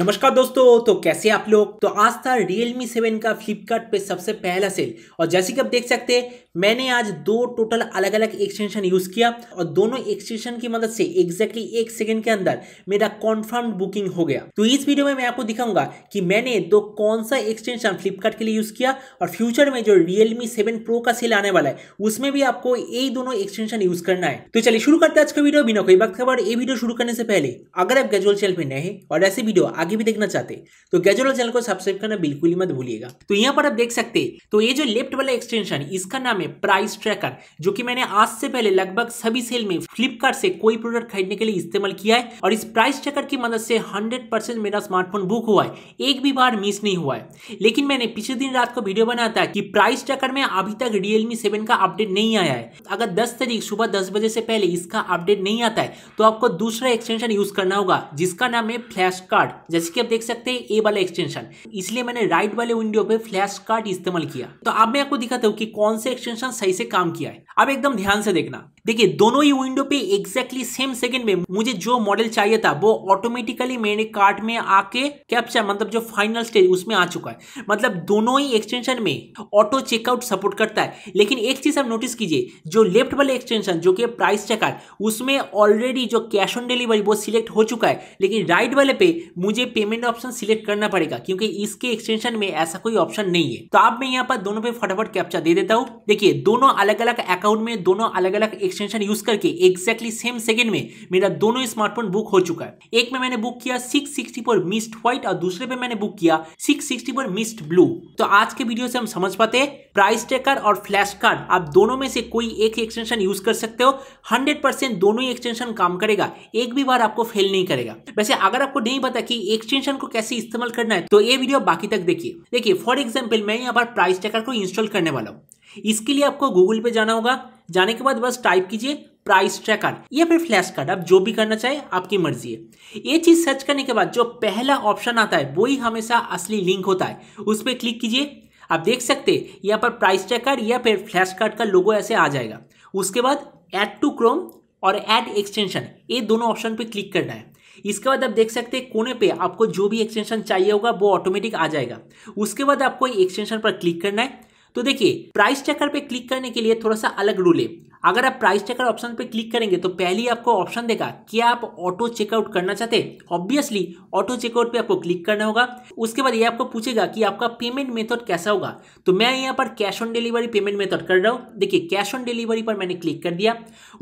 नमस्कार दोस्तों तो कैसे आप लोग तो आज था रियलमी सेवन का फ्लिपकार्ट सबसे पहला सेल और जैसे कि आप देख सकते हैं मैंने आज दो टोटल अलग अलग एक्सटेंशन यूज़ किया और दोनों एक्सटेंशन की मदद से एग्जैक्टली एक सेकेंड के अंदर मेरा कॉन्फर्म बुकिंग हो गया तो इस वीडियो में मैं आपको दिखाऊंगा कि मैंने दो कौन सा एक्सटेंशन फ्लिपकार्ट के लिए यूज़ किया और फ्यूचर में जो रियलमी सेवन प्रो का सेल आने वाला है उसमें भी आपको यही दोनों एक्सटेंशन यूज़ करना है तो चलिए शुरू करते हैं आज का वीडियो बिना कोई वक्त खबर ये वीडियो शुरू करने से पहले अगर आप गैजुअल चैनल पर नए हैं और ऐसे वीडियो आगे भी देखना चाहते तो गैजुअल चैनल को सब्सक्राइब करना बिल्कुल ही मत भूलिएगा तो यहाँ पर आप देख सकते तो ये जो लेफ्ट वाला एक्सटेंशन इसका नाम है में प्राइस ट्रैकर जो कि मैंने आज से पहले लगभग सभी सेल में फ्लिपकार्ट से कोई प्रोडक्ट खरीदने के लिए इस्तेमाल किया है और इस प्राइस ट्रैकर की मदद से 100 परसेंट मेरा स्मार्टफोन बुक हुआ है एक भी बार मिस नहीं हुआ है लेकिन मैंने पिछले दिन रात को वीडियो बनाया था कि प्राइस ट्रैकर में अभी तक रियलमी सेवन का अपडेट नहीं आया है अगर दस तारीख सुबह दस बजे से पहले इसका अपडेट नहीं आता है तो आपको दूसरा एक्सटेंशन यूज करना होगा जिसका नाम है फ्लैश कार्ड जैसे कि आप देख सकते हैं ए वाला एक्सटेंशन इसलिए मैंने राइट वाले विंडो पे फ्लैश कार्ड इस्तेमाल किया तो अब मैं आपको दिखाता हूँ कि कौन से एक्सटेंशन एक्सटेंशन सही से काम किया है अब एकदम ध्यान से देखना देखिए दोनों ही विंडो पे एक्जैक्टली सेम सेकंड में मुझे जो मॉडल चाहिए था वो ऑटोमेटिकली मेरे कार्ट में आके कैप्चर मतलब जो फाइनल स्टेज उसमें आ चुका है मतलब दोनों ही एक्सटेंशन में ऑटो चेकआउट सपोर्ट करता है लेकिन एक चीज आप नोटिस कीजिए जो लेफ्ट वाले एक्सटेंशन जो कि प्राइस चेकर उसमें ऑलरेडी जो कैश ऑन डिलीवरी वो सिलेक्ट हो चुका है लेकिन राइट वाले पे मुझे पेमेंट ऑप्शन सिलेक्ट करना पड़ेगा क्योंकि इसके एक्सटेंशन में ऐसा कोई ऑप्शन नहीं है तो आप मैं यहाँ पर दोनों पे फटाफट कैप्चर दे देता हूँ देखिए दोनों अलग अलग अकाउंट में दोनों अलग अलग एक्सटेंशन यूज करके एक्जैक्टली सेम सेकंड में मेरा दोनों स्मार्टफोन बुक हो चुका है एक में मैंने बुक किया six sixty four mist white और दूसरे पे मैंने बुक किया six sixty four mist blue तो आज के वीडियो से हम समझ पाते हैं प्राइस ट्रेकर और फ्लैश कार्ड आप दोनों में से कोई एक एक्सटेंशन यूज कर सकते हो हंड्रेड परसेंट दोनों ही एक्सटेंशन काम करेगा एक भी बार आपको फेल नहीं करेगा वैसे अगर आपको नहीं पता कि एक्सटेंशन को कैसे इस्तेमाल करना है तो ये वीडियो बाकी तक देखिए देखिए फॉर एग्जाम्पल मैं यहाँ पर प्राइस ट्रेकर को इंस्टॉल करने वाला हूँ इसके लिए आपको गूगल पे जाना होगा जाने के बाद बस टाइप कीजिए प्राइस ट्रैकर या फिर फ्लैश कार्ड आप जो भी करना चाहे आपकी मर्जी है ये चीज सर्च करने के बाद जो पहला ऑप्शन आता है वही हमेशा असली लिंक होता है उस पर क्लिक कीजिए आप देख सकते हैं यहाँ पर प्राइस ट्रैकर या फिर फ्लैश कार्ड का लोगो ऐसे आ जाएगा उसके बाद एड टू क्रोम और एड एक्सटेंशन ये दोनों ऑप्शन पे क्लिक करना है इसके बाद आप देख सकते हैं कोने पे आपको जो भी एक्सटेंशन चाहिए होगा वो ऑटोमेटिक आ जाएगा उसके बाद आपको एक्सटेंशन पर क्लिक करना है तो देखिए प्राइस चेकर पे क्लिक करने के लिए थोड़ा सा अलग रूल है अगर आप प्राइस चेकर ऑप्शन पर क्लिक करेंगे तो पहले ही आपको ऑप्शन देगा कि आप ऑटो चेकआउट करना चाहते ऑब्वियसली ऑटो चेकआउट पे आपको क्लिक करना होगा उसके बाद ये आपको पूछेगा कि आपका पेमेंट मेथड कैसा होगा तो मैं यहाँ पर cash on delivery payment method कर रहा हूँ देखिए कैश ऑन डिलीवरी पर मैंने क्लिक कर दिया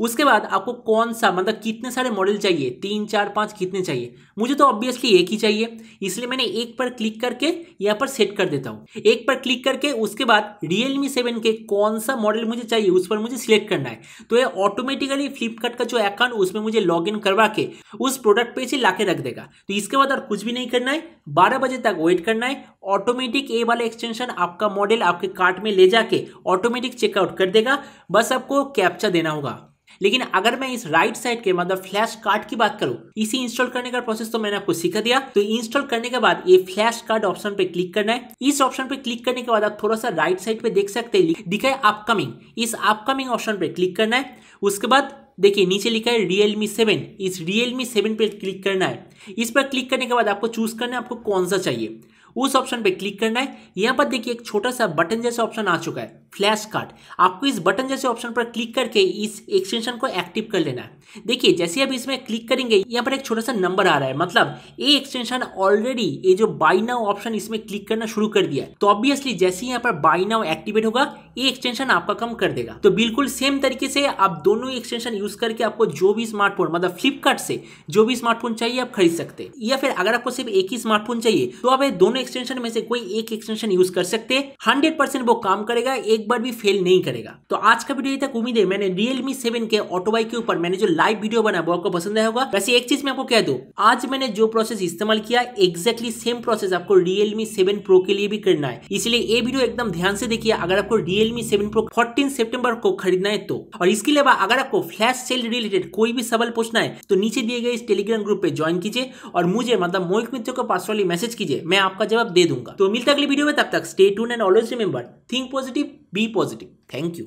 उसके बाद आपको कौन सा मतलब कितने सारे मॉडल चाहिए तीन चार पाँच कितने चाहिए मुझे तो ऑब्वियसली एक ही चाहिए इसलिए मैंने एक पर क्लिक करके यहाँ पर सेट कर देता हूँ एक पर क्लिक करके उसके बाद रियलमी सेवन के कौन सा मॉडल मुझे चाहिए उस पर मुझे सिलेक्ट करना है तो ये ऑटोमेटिकली फ्लिपकार्ट का जो अकाउंट उसमें मुझे लॉग इन करवा के उस प्रोडक्ट पे ही ला के रख देगा तो इसके बाद और कुछ भी नहीं करना है बारह बजे तक वेट करना है ऑटोमेटिक ए वाला एक्सटेंशन आपका मॉडल आपके कार्ट में ले जाके ऑटोमेटिक चेकआउट कर देगा बस आपको कैप्चा देना होगा लेकिन अगर मैं इस राइट साइड के मतलब फ्लैश कार्ड की बात करूं इसे इंस्टॉल करने का प्रोसेस तो मैंने आपको सिखा दिया तो इंस्टॉल करने के बाद ये फ्लैश कार्ड ऑप्शन पे क्लिक करना है इस ऑप्शन पे क्लिक करने के बाद आप थोड़ा सा राइट साइड पे देख सकते हैं दिखाए अपकमिंग इस अपकमिंग ऑप्शन पे क्लिक करना है उसके बाद देखिए नीचे लिखा है रियलमी सेवन इस रियलमी सेवन पे क्लिक करना है इस पर क्लिक करने के बाद आपको चूज करना है आपको कौन सा चाहिए उस ऑप्शन पे क्लिक करना है यहाँ पर देखिए एक छोटा सा बटन जैसा ऑप्शन आ चुका है फ्लैश कार्ड आपको इस बटन जैसे ऑप्शन पर क्लिक करके इस एक्सटेंशन को एक्टिव कर लेना है देखिए जैसे अब इसमें क्लिक करेंगे यहाँ पर एक छोटा सा नंबर आ रहा है मतलब ये एक्सटेंशन ऑलरेडी ये जो बाई नाउ ऑप्शन इसमें क्लिक करना शुरू कर दिया है तो ऑब्वियसली जैसे ही यहाँ पर बाई नाउ एक्टिवेट होगा ये एक्सटेंशन आपका कम कर देगा तो बिल्कुल सेम तरीके से आप दोनों एक्सटेंशन यूज करके आपको जो भी स्मार्टफोन मतलब फ्लिपकार्ट से जो भी स्मार्टफोन चाहिए आप खरीद सकते हैं या फिर अगर आपको सिर्फ एक ही स्मार्टफोन चाहिए तो आप दोनों एक्सटेंशन में से कोई एक एक्सटेंशन यूज कर सकते हैं हंड्रेड वो काम करेगा एक बार भी फेल नहीं करेगा तो आज का वीडियो तक उम्मीद है मैंने रियलमी सेवन के ऑटोबाइक के ऊपर मैंने जो लाइव वीडियो बनाया वो आपको पसंद आया होगा वैसे एक चीज मैं आपको कह दू आज मैंने जो प्रोसेस इस्तेमाल किया एक्जैक्टली सेम प्रोसेस आपको रियलमी सेवन प्रो के लिए भी करना है इसलिए ये वीडियो एकदम ध्यान से देखिए अगर आपको Realme seven pro fourteen September को खरीदना है तो और इसके अलावा अगर आपको फ्लैश सेल रिलेटेड कोई भी सवाल पूछना है तो नीचे दिए गए इस टेलीग्राम ग्रुप पे ज्वाइन कीजिए और मुझे मतलब मोहित मित्र को पर्सनली मैसेज कीजिए मैं आपका जवाब दे दूंगा तो मिलता अगली वीडियो में तब तक stay tuned and always remember think positive Be positive. Thank you.